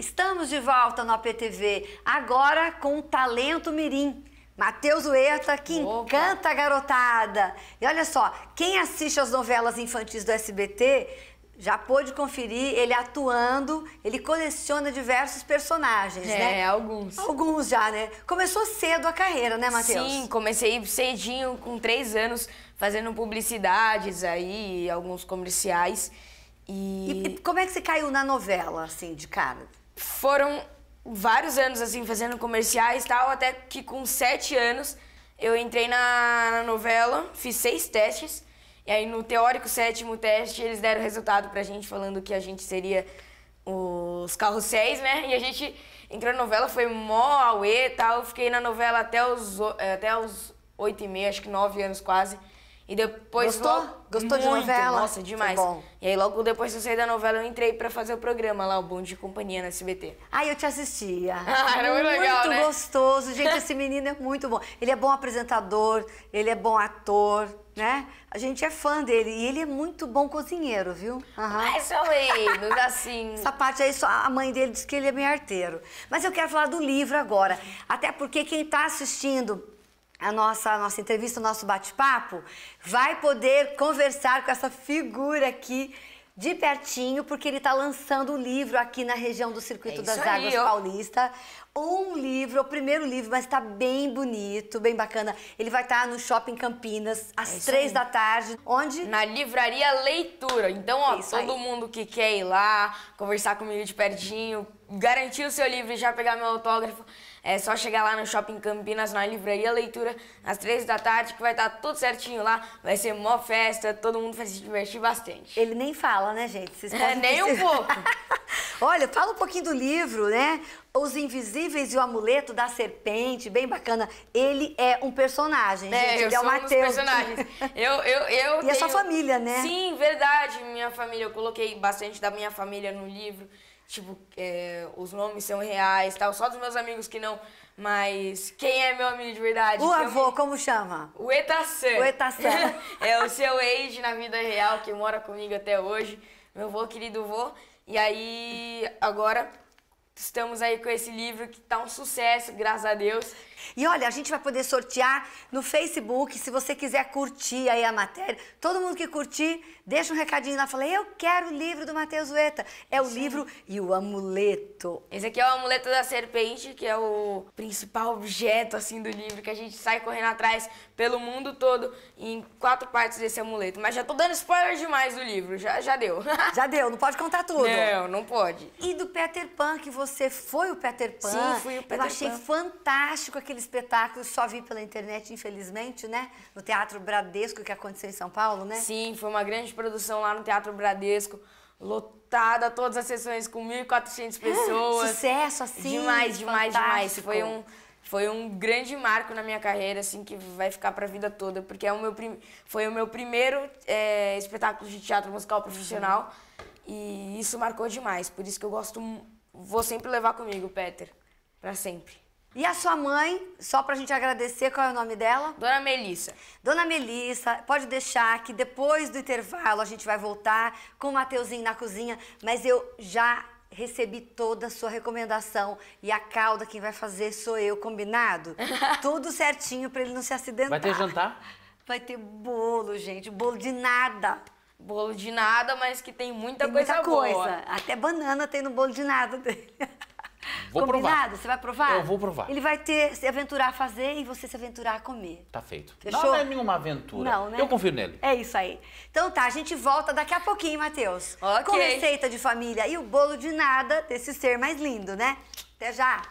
Estamos de volta no APTV, agora com o Talento Mirim. Matheus Uerta, que Opa. encanta a garotada. E olha só, quem assiste às novelas infantis do SBT já pôde conferir ele atuando, ele coleciona diversos personagens, é, né? É, alguns. Alguns já, né? Começou cedo a carreira, né, Matheus? Sim, comecei cedinho, com três anos, fazendo publicidades aí, alguns comerciais. E... e... como é que você caiu na novela, assim, de cara? foram vários anos assim fazendo comerciais tal, até que com sete anos eu entrei na, na, novela, fiz seis testes e aí no teórico sétimo teste eles deram resultado pra gente falando que a gente seria os carrosséis, né? E a gente entrou na novela, foi mó e tal, eu fiquei na novela até os, é, até os oito e meio, acho que nove anos quase. E depois. Gostou? Gostou muito, de novela? Nossa, demais. bom. E aí, logo depois que eu saí da novela, eu entrei pra fazer o programa lá, o Bom de Companhia na SBT. Ah, eu te assistia. Ah, era muito, muito legal. Muito né? gostoso. Gente, esse menino é muito bom. Ele é bom apresentador, ele é bom ator. Né? A gente é fã dele e ele é muito bom cozinheiro, viu? Uhum. Mais ou menos, assim. Essa parte aí, a mãe dele diz que ele é meio arteiro. Mas eu quero falar do livro agora. Até porque quem está assistindo a nossa, a nossa entrevista, o nosso bate-papo, vai poder conversar com essa figura aqui de pertinho, porque ele está lançando o um livro aqui na região do Circuito é das aí, Águas ó. Paulista. Um livro, é o primeiro livro, mas está bem bonito, bem bacana. Ele vai estar tá no Shopping Campinas, é às três é da tarde. Onde? Na Livraria Leitura. Então, ó, é todo aí. mundo que quer ir lá, conversar comigo de pertinho, garantir o seu livro e já pegar meu autógrafo é só chegar lá no Shopping Campinas, na Livraria Leitura, às três da tarde, que vai estar tá tudo certinho lá. Vai ser mó festa, todo mundo vai se divertir bastante. Ele nem fala, né, gente? Vocês é, podem é, nem um pouco. Olha, fala um pouquinho do livro, né? Os Invisíveis e o Amuleto da Serpente, bem bacana. Ele é um personagem, é, gente. Ele é o Matheus. personagens. Eu, eu, eu e é tenho... a sua família, né? Sim, verdade. Minha família, eu coloquei bastante da minha família no livro. Tipo, é, os nomes são reais tal. Só dos meus amigos que não. Mas quem é meu amigo de verdade? O avô, como chama? O Etassan. O Etassan. é o seu ex na vida real, que mora comigo até hoje. Meu avô, querido avô. E aí, agora, Estamos aí com esse livro que tá um sucesso, graças a Deus. E olha, a gente vai poder sortear no Facebook, se você quiser curtir aí a matéria. Todo mundo que curtir, deixa um recadinho lá, fala: "Eu quero o livro do Matheus Ueta". É o Sim. livro e o amuleto. Esse aqui é o amuleto da serpente, que é o principal objeto assim do livro que a gente sai correndo atrás pelo mundo todo em quatro partes desse amuleto. Mas já tô dando spoiler demais do livro, já já deu. já deu, não pode contar tudo. Não, não pode. E do Peter Pan que você você foi o Peter Pan. Sim, fui o Peter Eu achei Pan. fantástico aquele espetáculo, só vi pela internet, infelizmente, né? No Teatro Bradesco, que aconteceu em São Paulo, né? Sim, foi uma grande produção lá no Teatro Bradesco lotada, todas as sessões com 1.400 pessoas. Sucesso, assim. Demais, demais, fantástico. demais. Foi um, foi um grande marco na minha carreira, assim, que vai ficar pra vida toda, porque é o meu prim... foi o meu primeiro é, espetáculo de teatro musical profissional uhum. e isso marcou demais. Por isso que eu gosto vou sempre levar comigo, Peter. Pra sempre. E a sua mãe, só pra gente agradecer, qual é o nome dela? Dona Melissa. Dona Melissa, pode deixar que depois do intervalo a gente vai voltar com o Mateuzinho na cozinha, mas eu já recebi toda a sua recomendação e a calda quem vai fazer sou eu, combinado? Tudo certinho pra ele não se acidentar. Vai ter jantar? Vai ter bolo, gente, bolo de nada bolo de nada, mas que tem muita tem coisa muita coisa. Boa. Até banana tem no bolo de nada dele. Vou Combinado? provar. Você vai provar? Eu vou provar. Ele vai ter, se aventurar a fazer e você se aventurar a comer. Tá feito. Fechou? Não é nenhuma aventura. Não, né? Eu confio nele. É isso aí. Então tá, a gente volta daqui a pouquinho, Matheus. Ok. Com receita de família e o bolo de nada desse ser mais lindo, né? Até já.